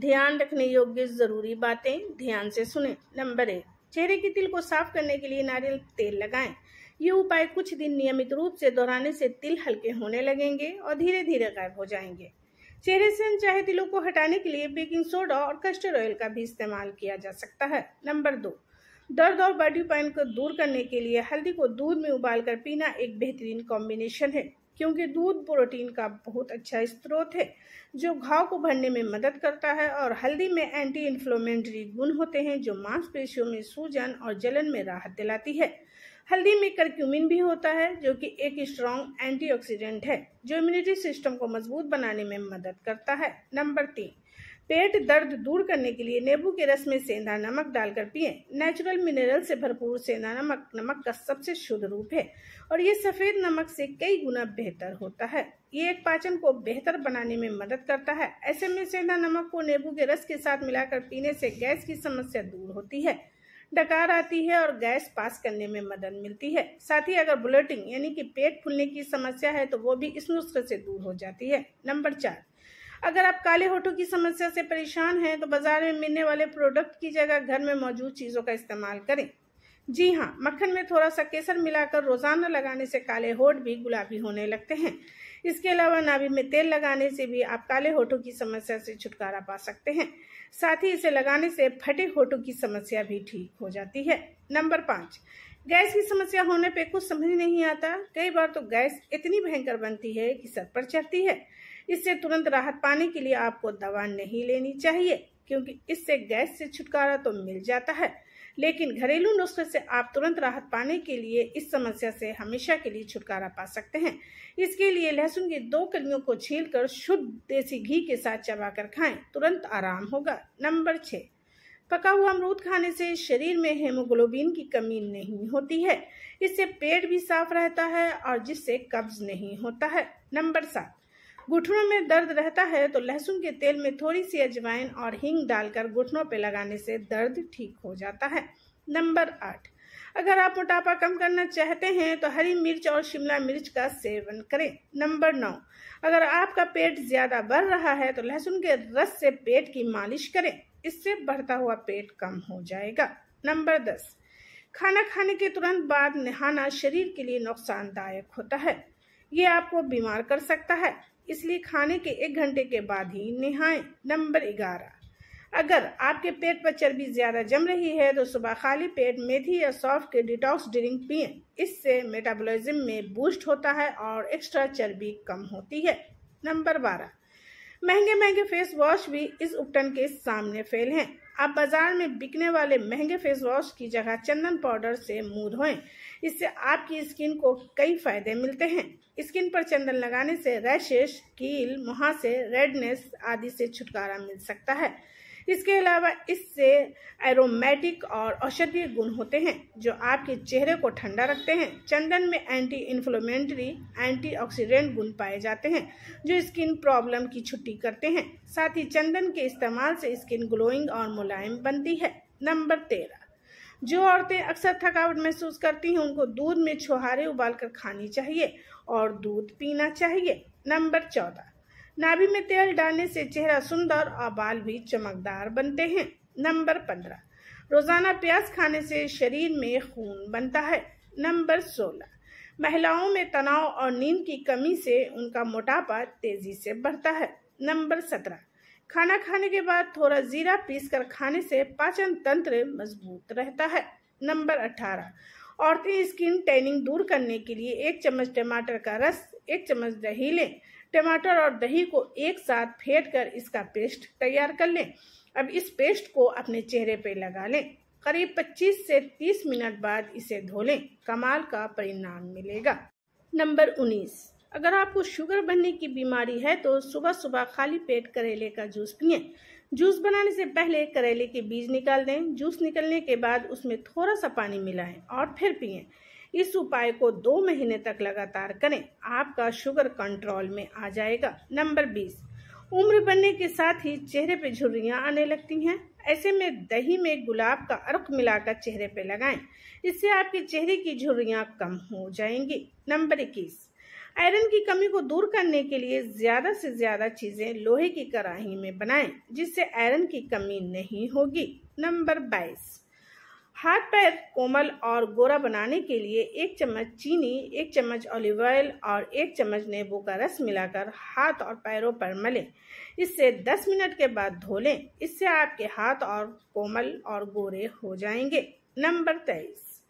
ध्यान रखने योग्य ज़रूरी बातें ध्यान से सुने नंबर एक चेहरे की तिल को साफ करने के लिए नारियल तेल लगाएं ये उपाय कुछ दिन नियमित रूप से दोहराने से तिल हल्के होने लगेंगे और धीरे धीरे गायब हो जाएंगे चेहरे से अनचाहे तिलों को हटाने के लिए बेकिंग सोडा और कस्टर्ड ऑयल का भी इस्तेमाल किया जा सकता है नंबर दो दर्द और बॉडी पेन को दूर करने के लिए हल्दी को दूध में उबालकर पीना एक बेहतरीन कॉम्बिनेशन है क्योंकि दूध प्रोटीन का बहुत अच्छा स्रोत है जो घाव को भरने में मदद करता है और हल्दी में एंटी इन्फ्लोमेंट्री गुण होते हैं जो मांसपेशियों में सूजन और जलन में राहत दिलाती है हल्दी में करक्यूमिन भी होता है जो कि एक स्ट्रॉन्ग एंटीऑक्सीडेंट है जो इम्यूनिटी सिस्टम को मजबूत बनाने में मदद करता है नंबर तीन पेट दर्द दूर करने के लिए नींबू के रस में सेंधा नमक डालकर पिए नेचुरल मिनरल से भरपूर सेंधा नमक नमक का सबसे शुद्ध रूप है और ये सफ़ेद नमक से कई गुना बेहतर होता है ये एक पाचन को बेहतर बनाने में मदद करता है ऐसे में सेंधा नमक को नींबू के रस के साथ मिलाकर पीने से गैस की समस्या दूर होती है डकार आती है और गैस पास करने में मदद मिलती है साथ ही अगर बुलेटिंग यानी कि पेट फूलने की समस्या है तो वो भी इस नुस्खे से दूर हो जाती है नंबर चार अगर आप काले होठों की समस्या से परेशान हैं तो बाजार में मिलने वाले प्रोडक्ट की जगह घर में मौजूद चीज़ों का इस्तेमाल करें जी हाँ मक्खन में थोड़ा सा केसर मिलाकर रोजाना लगाने से काले होठ भी गुलाबी होने लगते हैं इसके अलावा नाभि में तेल लगाने से भी आप काले होठों की समस्या से छुटकारा पा सकते हैं साथ ही इसे लगाने से फटे होठों की समस्या भी ठीक हो जाती है नंबर पाँच गैस की समस्या होने पे कुछ समझ नहीं आता कई बार तो गैस इतनी भयंकर बनती है कि सर पर चढ़ती है इससे तुरंत राहत पाने के लिए आपको दवा नहीं लेनी चाहिए क्योंकि इससे गैस से छुटकारा तो मिल जाता है लेकिन घरेलू नुस्खे से आप तुरंत राहत पाने के लिए इस समस्या से हमेशा के लिए छुटकारा पा सकते हैं इसके लिए लहसुन की दो कलियों को छील कर शुद्ध देसी घी के साथ चबाकर खाएं तुरंत आराम होगा नंबर छः पका हुआ अमरूद खाने से शरीर में हेमोग्लोबिन की कमी नहीं होती है इससे पेट भी साफ रहता है और जिससे कब्ज नहीं होता है नंबर सात घुटनों में दर्द रहता है तो लहसुन के तेल में थोड़ी सी अजवाइन और हींग डालकर घुटनों पर लगाने से दर्द ठीक हो जाता है नंबर आठ अगर आप मोटापा कम करना चाहते हैं तो हरी मिर्च और शिमला मिर्च का सेवन करें नंबर नौ अगर आपका पेट ज़्यादा बढ़ रहा है तो लहसुन के रस से पेट की मालिश करें इससे बढ़ता हुआ पेट कम हो जाएगा नंबर दस खाना खाने के तुरंत बाद नहाना शरीर के लिए नुकसानदायक होता है ये आपको बीमार कर सकता है इसलिए खाने के एक घंटे के बाद ही नहाएं नंबर ग्यारह अगर आपके पेट पर चर्बी ज़्यादा जम रही है तो सुबह खाली पेट मेथी या सौफ के डिटॉक्स ड्रिंक पिए इससे मेटाबॉलिज्म में बूस्ट होता है और एक्स्ट्रा चर्बी कम होती है नंबर बारह महंगे महंगे फेस वॉश भी इस उपटन के सामने फेल हैं आप बाजार में बिकने वाले महंगे फेस वॉश की जगह चंदन पाउडर से मुंह धोएं इससे आपकी स्किन को कई फायदे मिलते हैं स्किन पर चंदन लगाने से रैशेस कील मुहासे रेडनेस आदि से छुटकारा मिल सकता है इसके अलावा इससे एरोमेटिक और औषधीय गुण होते हैं जो आपके चेहरे को ठंडा रखते हैं चंदन में एंटी इन्फ्लोमेंट्री एंटी गुण पाए जाते हैं जो स्किन प्रॉब्लम की छुट्टी करते हैं साथ ही चंदन के इस्तेमाल से स्किन ग्लोइंग और मुलायम बनती है नंबर तेरह जो औरतें अक्सर थकावट महसूस करती हैं उनको दूध में छुहारे उबालकर खानी चाहिए और दूध पीना चाहिए नंबर चौदह नाभि में तेल डालने से चेहरा सुंदर और बाल भी चमकदार बनते हैं नंबर पंद्रह रोजाना प्याज खाने से शरीर में खून बनता है नंबर सोलह महिलाओं में तनाव और नींद की कमी से उनका मोटापा तेजी से बढ़ता है नंबर सत्रह खाना खाने के बाद थोड़ा जीरा पीस कर खाने से पाचन तंत्र मजबूत रहता है नंबर अठारह औरतें स्किन टैनिंग दूर करने के लिए एक चम्मच टमाटर का रस एक चम्मच दही लें टमाटर और दही को एक साथ फेंट कर इसका पेस्ट तैयार कर लें अब इस पेस्ट को अपने चेहरे पर लगा लें करीब 25 से 30 मिनट बाद इसे धो लें कमाल का परिणाम मिलेगा नंबर 19 अगर आपको शुगर बनने की बीमारी है तो सुबह सुबह खाली पेट करेले का जूस पिए जूस बनाने से पहले करेले के बीज निकाल दें जूस निकलने के बाद उसमें थोड़ा सा पानी मिलाएं और फिर पिएं इस उपाय को दो महीने तक लगातार करें आपका शुगर कंट्रोल में आ जाएगा नंबर बीस उम्र बनने के साथ ही चेहरे पे झुर्रियाँ आने लगती हैं ऐसे में दही में गुलाब का अर्क मिलाकर चेहरे पे लगाएं इससे आपके चेहरे की झुर्रियाँ कम हो जाएंगी नंबर इक्कीस आयरन की कमी को दूर करने के लिए ज़्यादा से ज़्यादा चीज़ें लोहे की कड़ाही में बनाएं जिससे आयरन की कमी नहीं होगी नंबर बाईस हाथ पैर कोमल और गोरा बनाने के लिए एक चम्मच चीनी एक चम्मच ऑलिव ऑयल और एक चम्मच नींबू का रस मिलाकर हाथ और पैरों पर मलें इससे 10 मिनट के बाद धो लें इससे आपके हाथ और कोमल और गोरे हो जाएंगे नंबर तेईस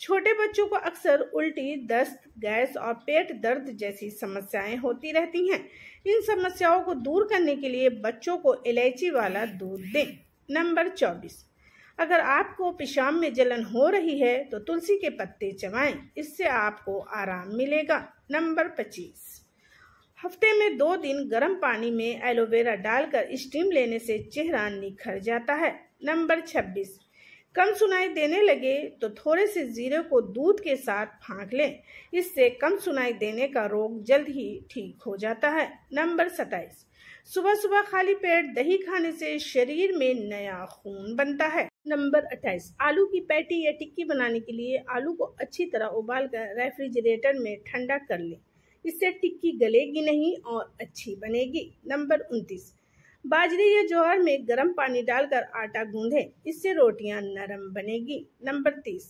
छोटे बच्चों को अक्सर उल्टी दस्त गैस और पेट दर्द जैसी समस्याएं होती रहती हैं इन समस्याओं को दूर करने के लिए बच्चों को इलायची वाला दूध दें नंबर चौबीस अगर आपको पेशाब में जलन हो रही है तो तुलसी के पत्ते चबाएं इससे आपको आराम मिलेगा नंबर पच्चीस हफ्ते में दो दिन गर्म पानी में एलोवेरा डालकर स्टीम लेने से चेहरा निखर जाता है नंबर छब्बीस कम सुनाई देने लगे तो थोड़े से जीरे को दूध के साथ फाँक लें इससे कम सुनाई देने का रोग जल्द ही ठीक हो जाता है नंबर सताइस सुबह सुबह खाली पेट दही खाने से शरीर में नया खून बनता है नंबर 28 आलू की पैटी या टिक्की बनाने के लिए आलू को अच्छी तरह उबालकर रेफ्रिजरेटर में ठंडा कर लें इससे टिक्की गलेगी नहीं और अच्छी बनेगी नंबर 29 बाजरे या जोहर में गर्म पानी डालकर आटा गूंधें इससे रोटियां नरम बनेगी नंबर 30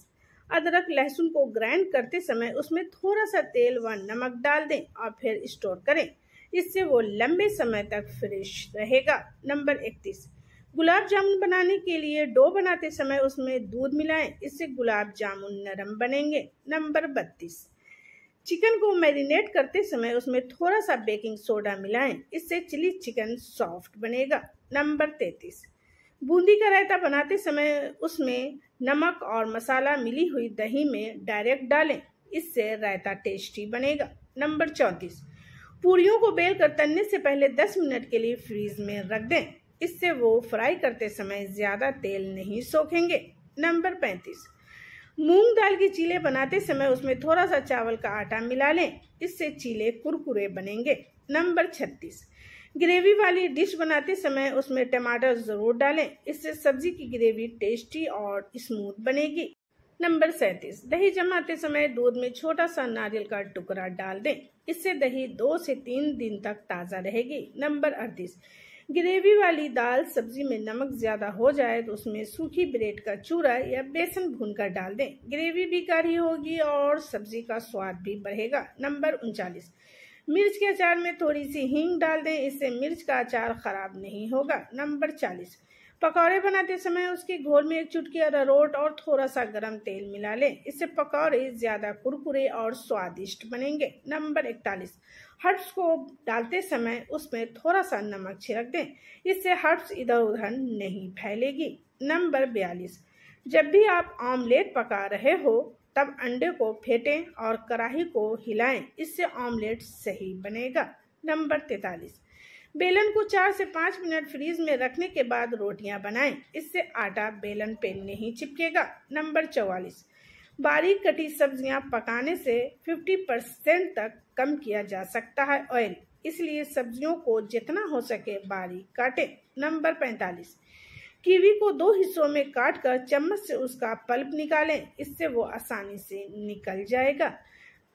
अदरक लहसुन को ग्राइंड करते समय उसमें थोड़ा सा तेल व नमक डाल दें और फिर स्टोर करें इससे वो लंबे समय तक फ्रेश रहेगा नंबर इकतीस गुलाब जामुन बनाने के लिए डो बनाते समय उसमें दूध मिलाएं इससे गुलाब जामुन नरम बनेंगे नंबर बत्तीस चिकन को मैरिनेट करते समय उसमें थोड़ा सा बेकिंग सोडा मिलाएं इससे चिली चिकन सॉफ्ट बनेगा नंबर तैतीस बूंदी का रायता बनाते समय उसमें नमक और मसाला मिली हुई दही में डायरेक्ट डालें इससे रायता टेस्टी बनेगा नंबर चौंतीस पूड़ियों को बेल कर तनने से पहले 10 मिनट के लिए फ्रीज में रख दें इससे वो फ्राई करते समय ज़्यादा तेल नहीं सोखेंगे नंबर पैंतीस मूंग दाल के चीले बनाते समय उसमें थोड़ा सा चावल का आटा मिला लें इससे चीले कुरकुरे बनेंगे नंबर छत्तीस ग्रेवी वाली डिश बनाते समय उसमें टमाटर ज़रूर डालें इससे सब्जी की ग्रेवी टेस्टी और स्मूथ बनेगी नंबर सैंतीस दही जमाते समय दूध में छोटा सा नारियल का टुकड़ा डाल दें इससे दही दो से तीन दिन तक ताज़ा रहेगी नंबर अड़तीस ग्रेवी वाली दाल सब्जी में नमक ज़्यादा हो जाए तो उसमें सूखी ब्रेड का चूरा या बेसन भूनकर डाल दें ग्रेवी भी गाढ़ी होगी और सब्जी का स्वाद भी बढ़ेगा नंबर उनचालीस मिर्च के अचार में थोड़ी सी हींग डाल दें इससे मिर्च का अचार ख़राब नहीं होगा नंबर चालीस पकौड़े बनाते समय उसके घोल में एक चुटकी अरारोट और थोड़ा सा गरम तेल मिला लें इससे पकौड़े ज़्यादा कुरकुरे और स्वादिष्ट बनेंगे नंबर इकतालीस हर्ब्स को डालते समय उसमें थोड़ा सा नमक छिड़क दें इससे हर्ब्स इधर उधर नहीं फैलेगी नंबर बयालीस जब भी आप ऑमलेट पका रहे हो तब अंडे को फेंटें और कढ़ाई को हिलाएं इससे ऑमलेट सही बनेगा नंबर तैतालीस बेलन को चार से पाँच मिनट फ्रीज में रखने के बाद रोटियां बनाएं इससे आटा बेलन पे नहीं चिपकेगा नंबर चौवालीस बारीक कटी सब्जियां पकाने से 50 परसेंट तक कम किया जा सकता है ऑयल इसलिए सब्जियों को जितना हो सके बारीक काटें नंबर पैंतालीस कीवी को दो हिस्सों में काट कर चम्मच से उसका पल्प निकालें इससे वो आसानी से निकल जाएगा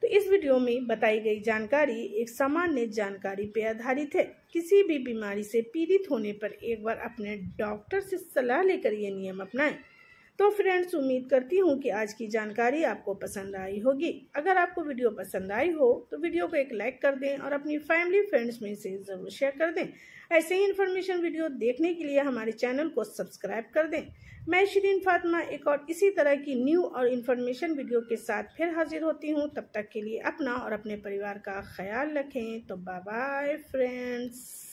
तो इस वीडियो में बताई गई जानकारी एक सामान्य जानकारी पर आधारित है किसी भी बीमारी से पीड़ित होने पर एक बार अपने डॉक्टर से सलाह लेकर ये नियम अपनाएं तो फ्रेंड्स उम्मीद करती हूँ कि आज की जानकारी आपको पसंद आई होगी अगर आपको वीडियो पसंद आई हो तो वीडियो को एक लाइक कर दें और अपनी फैमिली फ्रेंड्स में इसे ज़रूर शेयर कर दें ऐसे ही इन्फॉर्मेशन वीडियो देखने के लिए हमारे चैनल को सब्सक्राइब कर दें मैं शरीन फातमा एक और इसी तरह की न्यू और इन्फॉर्मेशन वीडियो के साथ फिर हाजिर होती हूँ तब तक के लिए अपना और अपने परिवार का ख्याल रखें तो बाय फ्रेंड्स